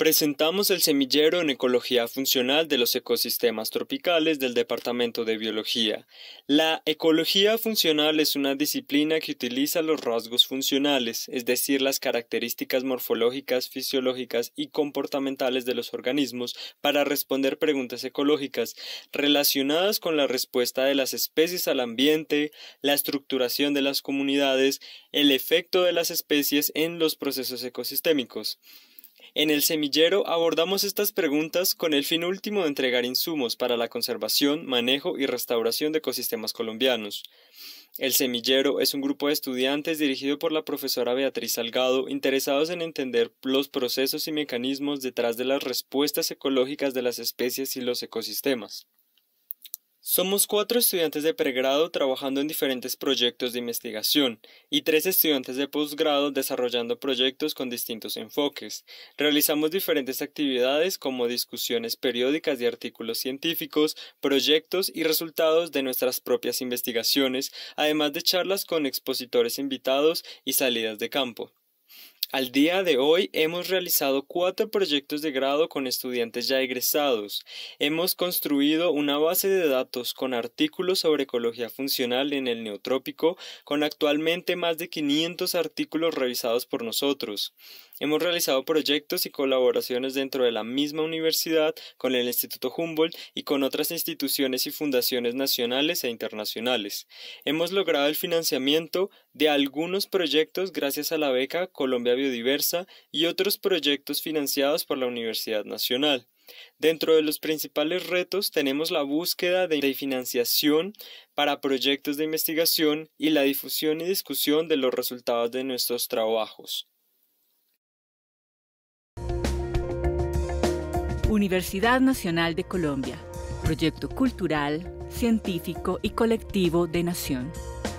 Presentamos el semillero en ecología funcional de los ecosistemas tropicales del Departamento de Biología. La ecología funcional es una disciplina que utiliza los rasgos funcionales, es decir, las características morfológicas, fisiológicas y comportamentales de los organismos, para responder preguntas ecológicas relacionadas con la respuesta de las especies al ambiente, la estructuración de las comunidades, el efecto de las especies en los procesos ecosistémicos. En el semillero abordamos estas preguntas con el fin último de entregar insumos para la conservación, manejo y restauración de ecosistemas colombianos. El semillero es un grupo de estudiantes dirigido por la profesora Beatriz Salgado, interesados en entender los procesos y mecanismos detrás de las respuestas ecológicas de las especies y los ecosistemas. Somos cuatro estudiantes de pregrado trabajando en diferentes proyectos de investigación y tres estudiantes de posgrado desarrollando proyectos con distintos enfoques. Realizamos diferentes actividades como discusiones periódicas de artículos científicos, proyectos y resultados de nuestras propias investigaciones, además de charlas con expositores invitados y salidas de campo. Al día de hoy hemos realizado cuatro proyectos de grado con estudiantes ya egresados. Hemos construido una base de datos con artículos sobre ecología funcional en el neotrópico, con actualmente más de 500 artículos revisados por nosotros. Hemos realizado proyectos y colaboraciones dentro de la misma universidad, con el Instituto Humboldt y con otras instituciones y fundaciones nacionales e internacionales. Hemos logrado el financiamiento de algunos proyectos gracias a la beca Colombia diversa y otros proyectos financiados por la Universidad Nacional. Dentro de los principales retos tenemos la búsqueda de financiación para proyectos de investigación y la difusión y discusión de los resultados de nuestros trabajos. Universidad Nacional de Colombia, proyecto cultural, científico y colectivo de Nación.